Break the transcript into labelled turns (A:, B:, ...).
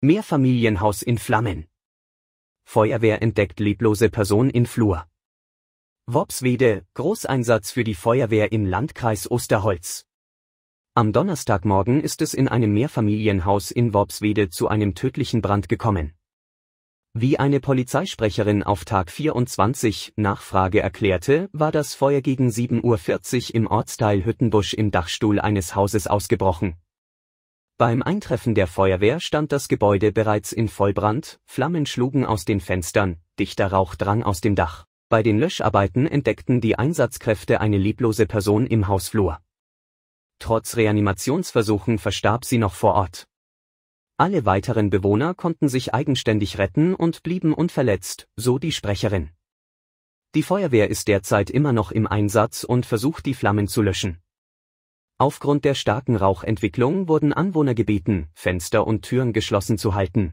A: Mehrfamilienhaus in Flammen. Feuerwehr entdeckt leblose Person in Flur. Worpswede, Großeinsatz für die Feuerwehr im Landkreis Osterholz. Am Donnerstagmorgen ist es in einem Mehrfamilienhaus in Worpswede zu einem tödlichen Brand gekommen. Wie eine Polizeisprecherin auf Tag 24 Nachfrage erklärte, war das Feuer gegen 7.40 Uhr im Ortsteil Hüttenbusch im Dachstuhl eines Hauses ausgebrochen beim Eintreffen der Feuerwehr stand das Gebäude bereits in Vollbrand, Flammen schlugen aus den Fenstern, dichter Rauch drang aus dem Dach. Bei den Löscharbeiten entdeckten die Einsatzkräfte eine lieblose Person im Hausflur. Trotz Reanimationsversuchen verstarb sie noch vor Ort. Alle weiteren Bewohner konnten sich eigenständig retten und blieben unverletzt, so die Sprecherin. Die Feuerwehr ist derzeit immer noch im Einsatz und versucht die Flammen zu löschen. Aufgrund der starken Rauchentwicklung wurden Anwohner gebeten, Fenster und Türen geschlossen zu halten